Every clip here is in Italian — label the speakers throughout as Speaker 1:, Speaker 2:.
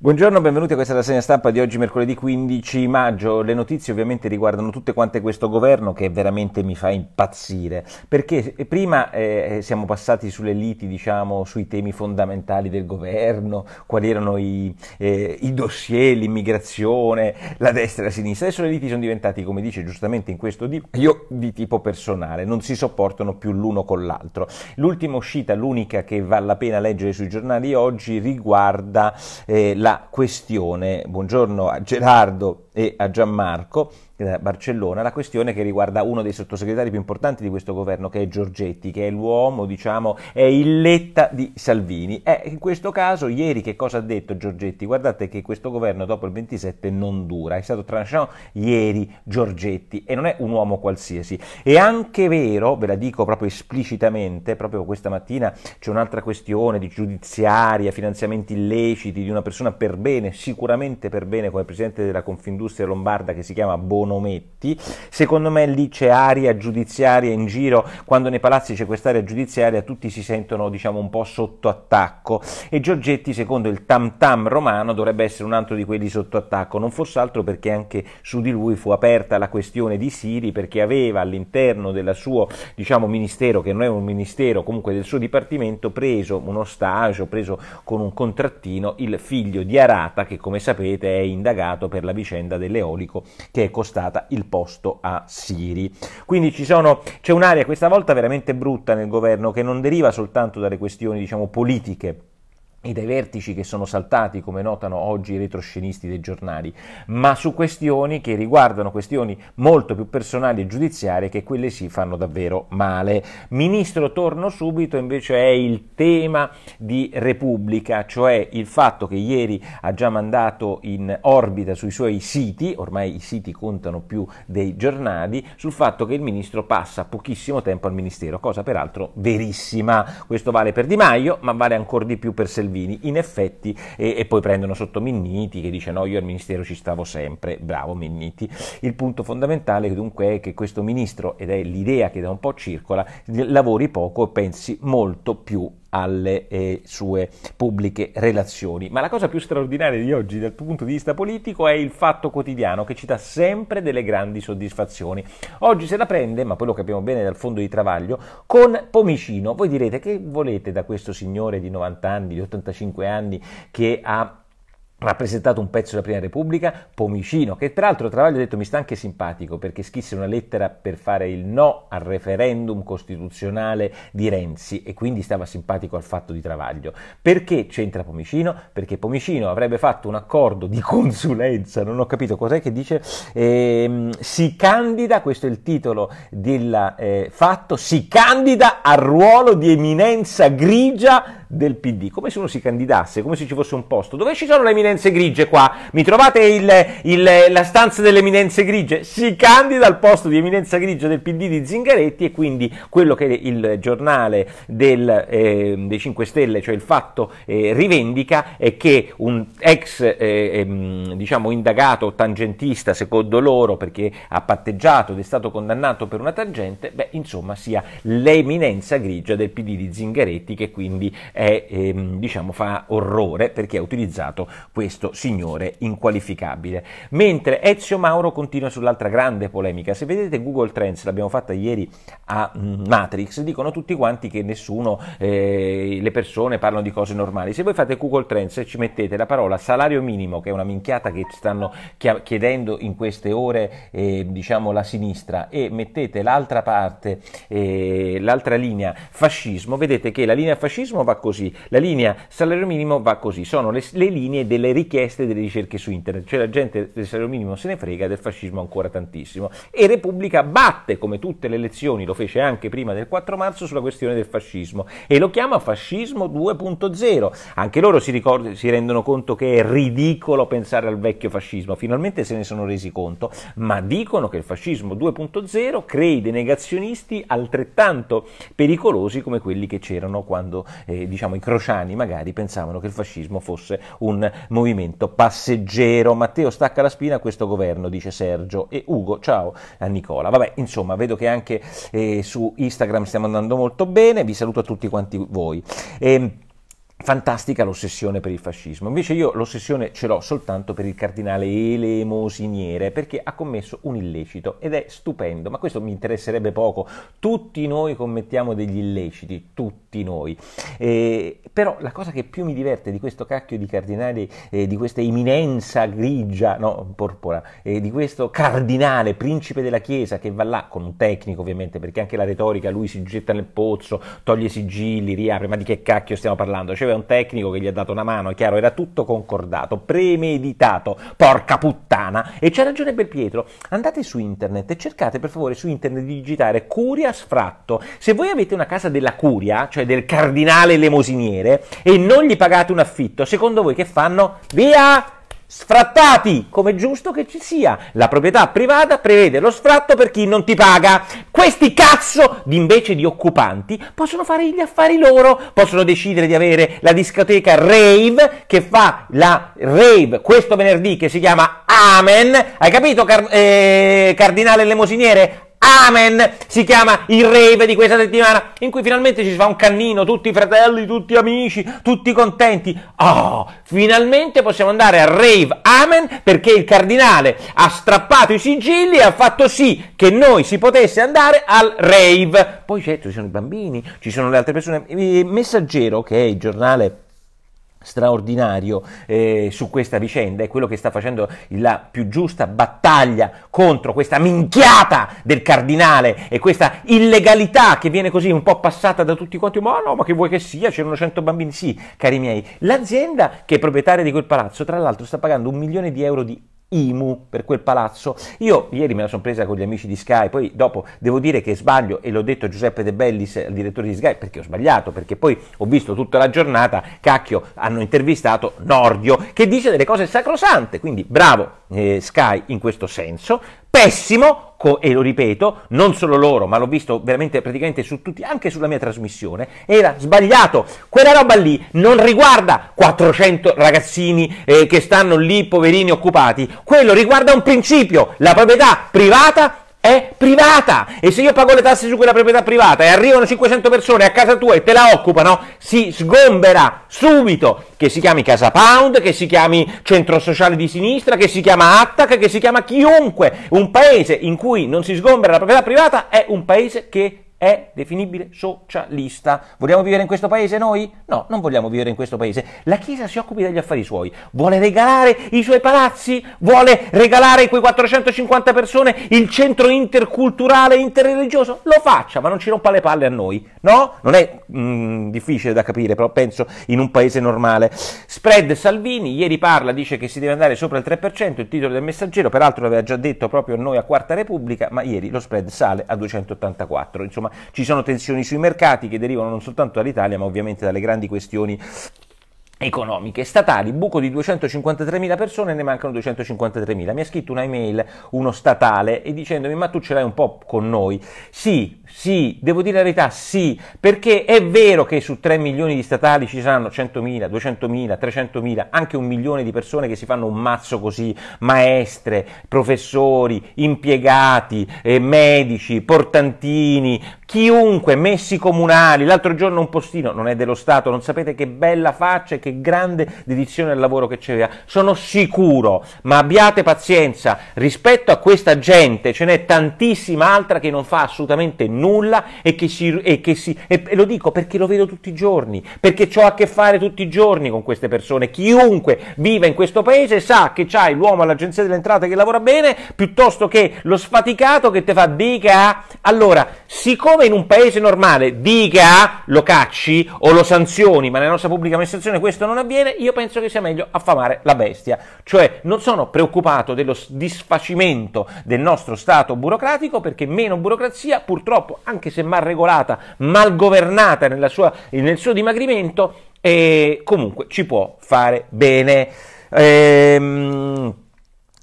Speaker 1: Buongiorno, benvenuti a questa rassegna stampa di oggi mercoledì 15 maggio. Le notizie ovviamente riguardano tutte quante questo governo che veramente mi fa impazzire, perché prima eh, siamo passati sulle liti, diciamo, sui temi fondamentali del governo, quali erano i, eh, i dossier, l'immigrazione, la destra e la sinistra. Adesso le liti sono diventate, come dice giustamente in questo di, io, di tipo personale, non si sopportano più l'uno con l'altro. L'ultima uscita, l'unica che vale la pena leggere sui giornali oggi, riguarda eh, la la questione. Buongiorno a Gerardo e a Gianmarco da eh, Barcellona la questione che riguarda uno dei sottosegretari più importanti di questo governo che è Giorgetti, che è l'uomo, diciamo, è il letta di Salvini. Eh, in questo caso ieri che cosa ha detto Giorgetti? Guardate che questo governo dopo il 27 non dura, è stato Tranchant ieri Giorgetti e non è un uomo qualsiasi. È anche vero, ve la dico proprio esplicitamente, proprio questa mattina c'è un'altra questione di giudiziaria, finanziamenti illeciti di una persona per bene, sicuramente per bene come presidente della Confindustria dell'industria lombarda che si chiama Bonometti. Secondo me lì c'è aria giudiziaria in giro, quando nei palazzi c'è quest'area giudiziaria tutti si sentono diciamo un po' sotto attacco e Giorgetti secondo il tam tam romano dovrebbe essere un altro di quelli sotto attacco, non fosse altro perché anche su di lui fu aperta la questione di Siri perché aveva all'interno del suo diciamo ministero, che non è un ministero comunque del suo dipartimento, preso uno stage, preso con un contrattino il figlio di Arata che come sapete è indagato per la vicenda dell'eolico che è costata il posto a Siri. Quindi sono, c'è un'area questa volta veramente brutta nel governo che non deriva soltanto dalle questioni diciamo, politiche e dai vertici che sono saltati, come notano oggi i retroscenisti dei giornali, ma su questioni che riguardano questioni molto più personali e giudiziarie che quelle sì fanno davvero male. Ministro, torno subito, invece è il tema di Repubblica, cioè il fatto che ieri ha già mandato in orbita sui suoi siti, ormai i siti contano più dei giornali, sul fatto che il ministro passa pochissimo tempo al ministero, cosa peraltro verissima. Questo vale per Di Maio, ma vale ancora di più per Selvini. Salvini, in effetti, e, e, poi prendono sotto Minniti che dice no, io al Ministero ci stavo sempre, bravo Minniti. Il punto fondamentale dunque è che questo Ministro, ed è l'idea che da un po' circola, lavori poco e pensi molto più alle eh, sue pubbliche relazioni. Ma la cosa più straordinaria di oggi dal punto di vista politico è il fatto quotidiano che ci dà sempre delle grandi soddisfazioni. Oggi se la prende, ma poi lo capiamo bene dal fondo di Travaglio, con Pomicino. Voi direte che volete da questo signore di 90 anni, di 85 anni, che ha rappresentato un pezzo della Prima Repubblica, Pomicino, che peraltro Travaglio ha detto mi sta anche simpatico perché scrisse una lettera per fare il no al referendum costituzionale di Renzi e quindi stava simpatico al fatto di Travaglio. Perché c'entra Pomicino? Perché Pomicino avrebbe fatto un accordo di consulenza, non ho capito cos'è che dice, ehm, si candida, questo è il titolo del eh, fatto, si candida al ruolo di eminenza grigia del PD, come se uno si candidasse, come se ci fosse un posto. Dove ci sono le eminenze grigie qua? Mi trovate il, il, la stanza delle eminenze grigie? Si candida al posto di eminenza grigia del PD di Zingaretti e quindi quello che il giornale del, eh, dei 5 Stelle, cioè il fatto, eh, rivendica è che un ex eh, ehm, diciamo indagato tangentista, secondo loro, perché ha patteggiato ed è stato condannato per una tangente, beh, insomma sia l'eminenza grigia del PD di Zingaretti che quindi è, ehm, diciamo, fa orrore perché ha utilizzato questo signore inqualificabile. Mentre Ezio Mauro continua sull'altra grande polemica. Se vedete Google Trends, l'abbiamo fatta ieri a mm, Matrix, dicono tutti quanti che nessuno, eh, le persone parlano di cose normali. Se voi fate Google Trends e ci mettete la parola salario minimo, che è una minchiata che stanno chiedendo in queste ore eh, diciamo la sinistra, e mettete l'altra parte, eh, l'altra linea fascismo, vedete che la linea fascismo va così così, la linea salario minimo va così, sono le, le linee delle richieste delle ricerche su internet, cioè la gente del salario minimo se ne frega, del fascismo ancora tantissimo. E Repubblica batte, come tutte le elezioni, lo fece anche prima del 4 marzo, sulla questione del fascismo e lo chiama fascismo 2.0. Anche loro si, ricorda, si rendono conto che è ridicolo pensare al vecchio fascismo, finalmente se ne sono resi conto, ma dicono che il fascismo 2.0 crei dei negazionisti altrettanto pericolosi come quelli che c'erano quando eh, diciamo, i crociani magari pensavano che il fascismo fosse un movimento passeggero. Matteo stacca la spina a questo governo, dice Sergio. E Ugo, ciao a Nicola. Vabbè, insomma, vedo che anche eh, su Instagram stiamo andando molto bene. Vi saluto a tutti quanti voi. E, ehm, fantastica l'ossessione per il fascismo, invece io l'ossessione ce l'ho soltanto per il cardinale elemosiniere perché ha commesso un illecito ed è stupendo, ma questo mi interesserebbe poco, tutti noi commettiamo degli illeciti, tutti noi, eh, però la cosa che più mi diverte di questo cacchio di cardinale, eh, di questa eminenza grigia, no, porpora, eh, di questo cardinale, principe della Chiesa che va là con un tecnico ovviamente perché anche la retorica, lui si getta nel pozzo, toglie i sigilli, riapre, ma di che cacchio stiamo parlando? Cioè, aveva un tecnico che gli ha dato una mano, è chiaro, era tutto concordato, premeditato, porca puttana. E c'ha ragione Belpietro, andate su internet e cercate per favore su internet di digitare Curia Sfratto. Se voi avete una casa della Curia, cioè del cardinale lemosiniere, e non gli pagate un affitto, secondo voi che fanno? Via! sfrattati, come è giusto che ci sia. La proprietà privata prevede lo sfratto per chi non ti paga. Questi cazzo di invece di occupanti possono fare gli affari loro, possono decidere di avere la discoteca Rave che fa la Rave questo venerdì che si chiama Amen. Hai capito, car- eh, cardinale lemosiniere? Amen! Si chiama il rave di questa settimana in cui finalmente ci si fa un cannino, tutti fratelli, tutti amici, tutti contenti. Oh, finalmente possiamo andare al rave Amen perché il cardinale ha strappato i sigilli e ha fatto sì che noi si potesse andare al rave. Poi certo ci sono i bambini, ci sono le altre persone. Il eh, messaggero che è il giornale straordinario eh, su questa vicenda è quello che sta facendo la più giusta battaglia contro questa minchiata del cardinale e questa illegalità che viene così un po' passata da tutti quanti ma no ma che vuoi che sia c'erano 100 bambini sì cari miei l'azienda che è proprietaria di quel palazzo tra l'altro sta pagando un milione di euro di IMU per quel palazzo. Io ieri me la sono presa con gli amici di Sky, poi dopo devo dire che sbaglio e l'ho detto a Giuseppe De Bellis, il direttore di Sky, perché ho sbagliato, perché poi ho visto tutta la giornata, cacchio, hanno intervistato Nordio che dice delle cose sacrosante, quindi bravo eh, Sky in questo senso, pessimo, co- e lo ripeto, non solo loro, ma l'ho visto veramente praticamente su tutti, anche sulla mia trasmissione, era sbagliato. Quella roba lì non riguarda 400 ragazzini eh, che stanno lì poverini occupati, quello riguarda un principio, la proprietà privata è privata e se io pago le tasse su quella proprietà privata e arrivano 500 persone a casa tua e te la occupano, si sgombera subito, che si chiami Casa Pound, che si chiami Centro Sociale di Sinistra, che si chiama Attac, che si chiama chiunque. Un paese in cui non si sgombera la proprietà privata è un paese che è definibile socialista. Vogliamo vivere in questo paese noi? No, non vogliamo vivere in questo paese. La Chiesa si occupi degli affari suoi, vuole regalare i suoi palazzi, vuole regalare a quei 450 persone il centro interculturale, interreligioso, lo faccia, ma non ci rompa le palle a noi, no? Non è mh, mm, difficile da capire, però penso in un paese normale. Spread Salvini, ieri parla, dice che si deve andare sopra il 3%, il titolo del messaggero, peraltro l'aveva già detto proprio noi a Quarta Repubblica, ma ieri lo spread sale a 284, insomma insomma ci sono tensioni sui mercati che derivano non soltanto dall'Italia ma ovviamente dalle grandi questioni economiche statali, buco di 253.000 persone ne mancano 253.000. Mi ha scritto una email uno statale e dicendomi "Ma tu ce l'hai un po' con noi". Sì, sì, devo dire la verità, sì, perché è vero che su 3 milioni di statali ci saranno 100.000, 200.000, 300.000, anche un milione di persone che si fanno un mazzo così, maestre, professori, impiegati, eh, medici, portantini, Chiunque, messi comunali, l'altro giorno un postino, non è dello Stato, non sapete che bella faccia e che grande dedizione al lavoro che c'era. Sono sicuro, ma abbiate pazienza, rispetto a questa gente ce n'è tantissima altra che non fa assolutamente nulla e che si... E, che si, e, e lo dico perché lo vedo tutti i giorni, perché ho a che fare tutti i giorni con queste persone. Chiunque viva in questo paese sa che c'hai l'uomo all'agenzia delle entrate che lavora bene, piuttosto che lo sfaticato che te fa dica... Ah, allora, siccome come in un paese normale dica lo cacci o lo sanzioni, ma nella nostra pubblica amministrazione questo non avviene, io penso che sia meglio affamare la bestia. Cioè non sono preoccupato dello disfacimento del nostro Stato burocratico perché meno burocrazia, purtroppo, anche se mal regolata, mal governata sua, nel suo dimagrimento, eh, comunque ci può fare bene. Ehm,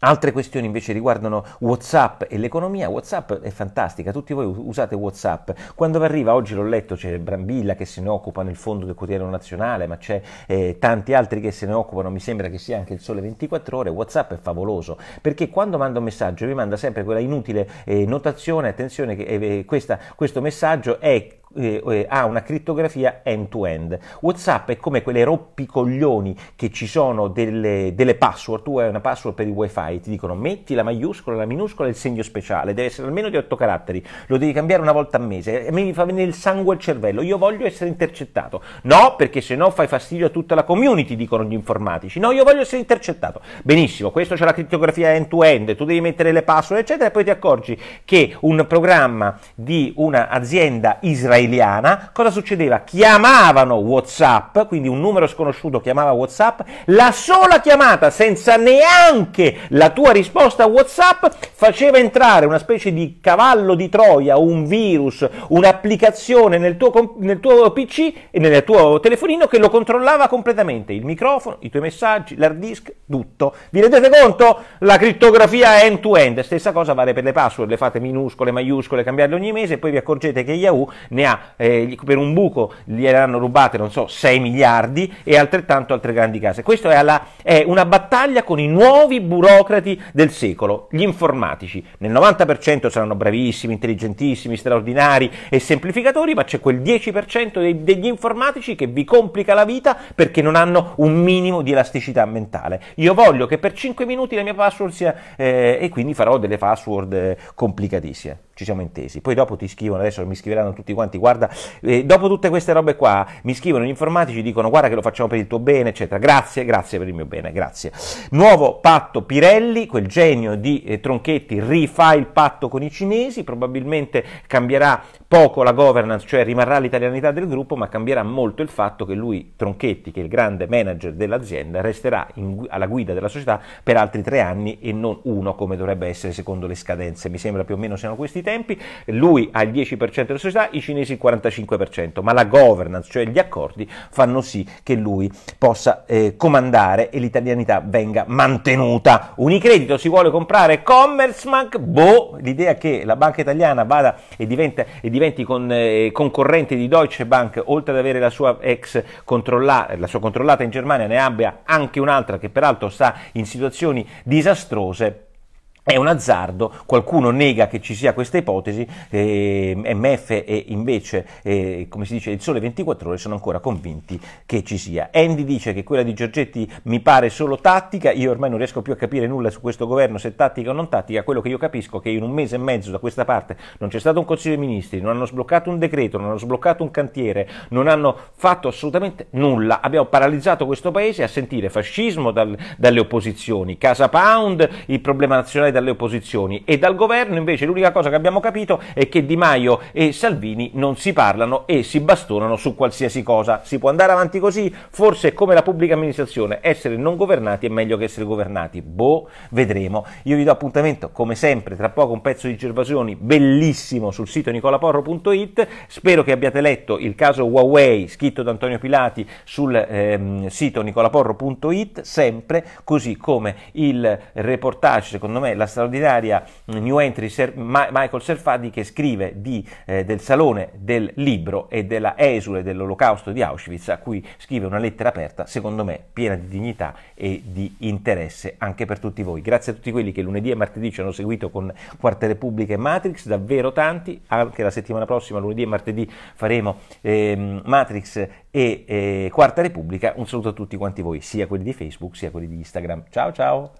Speaker 1: Altre questioni invece riguardano Whatsapp e l'economia. Whatsapp è fantastica, tutti voi usate Whatsapp. Quando vi arriva, oggi l'ho letto, c'è Brambilla che se ne occupa nel fondo del quotidiano nazionale, ma c'è eh, tanti altri che se ne occupano, mi sembra che sia anche il sole 24 ore. Whatsapp è favoloso, perché quando manda un messaggio mi manda sempre quella inutile eh, notazione, attenzione che eh, questa, questo messaggio è eh, eh, ha una crittografia end-to-end. WhatsApp è come quelle rompicoglioni che ci sono delle, delle, password, tu hai una password per il wifi, ti dicono metti la maiuscola, la minuscola e il segno speciale, deve essere almeno di 8 caratteri, lo devi cambiare una volta al mese, A me mi fa venire il sangue al cervello, io voglio essere intercettato. No, perché se no fai fastidio a tutta la community, dicono gli informatici. No, io voglio essere intercettato. Benissimo, questo c'è la crittografia end-to-end, tu devi mettere le password, eccetera, e poi ti accorgi che un programma di un'azienda israeliana israeliana, cosa succedeva? Chiamavano WhatsApp, quindi un numero sconosciuto chiamava WhatsApp, la sola chiamata senza neanche la tua risposta a WhatsApp faceva entrare una specie di cavallo di Troia, un virus, un'applicazione nel tuo, nel tuo PC e nel tuo telefonino che lo controllava completamente, il microfono, i tuoi messaggi, l'hard disk, tutto. Vi rendete conto? La crittografia end to end, stessa cosa vale per le password, le fate minuscole, maiuscole, cambiarle ogni mese e poi vi accorgete che Yahoo ne ha ha, eh, per un buco gliel'hanno rubate, non so, 6 miliardi e altrettanto altre grandi case. Questa è, è una battaglia con i nuovi burocrati del secolo, gli informatici. Nel 90% saranno bravissimi, intelligentissimi, straordinari e semplificatori, ma c'è quel 10% dei, degli informatici che vi complica la vita perché non hanno un minimo di elasticità mentale. Io voglio che per 5 minuti la mia password sia... Eh, e quindi farò delle password eh, complicatissime ci siamo intesi. Poi dopo ti scrivono, adesso mi scriveranno tutti quanti, guarda, eh, dopo tutte queste robe qua, mi scrivono gli informatici, dicono guarda che lo facciamo per il tuo bene, eccetera. Grazie, grazie per il mio bene, grazie. Nuovo patto Pirelli, quel genio di eh, Tronchetti rifà il patto con i cinesi, probabilmente cambierà poco la governance, cioè rimarrà l'italianità del gruppo, ma cambierà molto il fatto che lui, Tronchetti, che è il grande manager dell'azienda, resterà in, alla guida della società per altri tre anni e non uno come dovrebbe essere secondo le scadenze. Mi sembra più o meno siano questi i tempi. Lui ha il 10% della società, i cinesi il 45%, ma la governance, cioè gli accordi, fanno sì che lui possa eh, comandare e l'italianità venga mantenuta. Unicredito si vuole comprare Commerzbank, boh, l'idea che la banca italiana vada e diventa... E diventa diventi con, eh, concorrente di Deutsche Bank, oltre ad avere la sua ex controllata, la sua controllata in Germania, ne abbia anche un'altra che peraltro sta in situazioni disastrose è un azzardo, qualcuno nega che ci sia questa ipotesi, eh, MF e invece, eh, come si dice, il Sole 24 Ore sono ancora convinti che ci sia. Andy dice che quella di Giorgetti mi pare solo tattica, io ormai non riesco più a capire nulla su questo governo, se tattica o non tattica, quello che io capisco è che in un mese e mezzo da questa parte non c'è stato un Consiglio dei Ministri, non hanno sbloccato un decreto, non hanno sbloccato un cantiere, non hanno fatto assolutamente nulla. Abbiamo paralizzato questo paese a sentire fascismo dal, dalle opposizioni, Casa Pound, il problema nazionale dalle opposizioni e dal governo invece l'unica cosa che abbiamo capito è che Di Maio e Salvini non si parlano e si bastonano su qualsiasi cosa. Si può andare avanti così? Forse è come la pubblica amministrazione, essere non governati è meglio che essere governati. Boh, vedremo. Io vi do appuntamento come sempre tra poco un pezzo di Gervasioni bellissimo sul sito nicolaporro.it. Spero che abbiate letto il caso Huawei scritto da Antonio Pilati sul ehm, sito nicolaporro.it, sempre così come il reportage, secondo me la straordinaria mm, new entry Ser- Ma- Michael Serfadi che scrive di, eh, del Salone del Libro e della esule dell'Olocausto di Auschwitz, a cui scrive una lettera aperta, secondo me piena di dignità e di interesse anche per tutti voi. Grazie a tutti quelli che lunedì e martedì ci hanno seguito con Quarta Repubblica e Matrix, davvero tanti, anche la settimana prossima, lunedì e martedì faremo eh, Matrix e eh, Quarta Repubblica. Un saluto a tutti quanti voi, sia quelli di Facebook sia quelli di Instagram. Ciao ciao!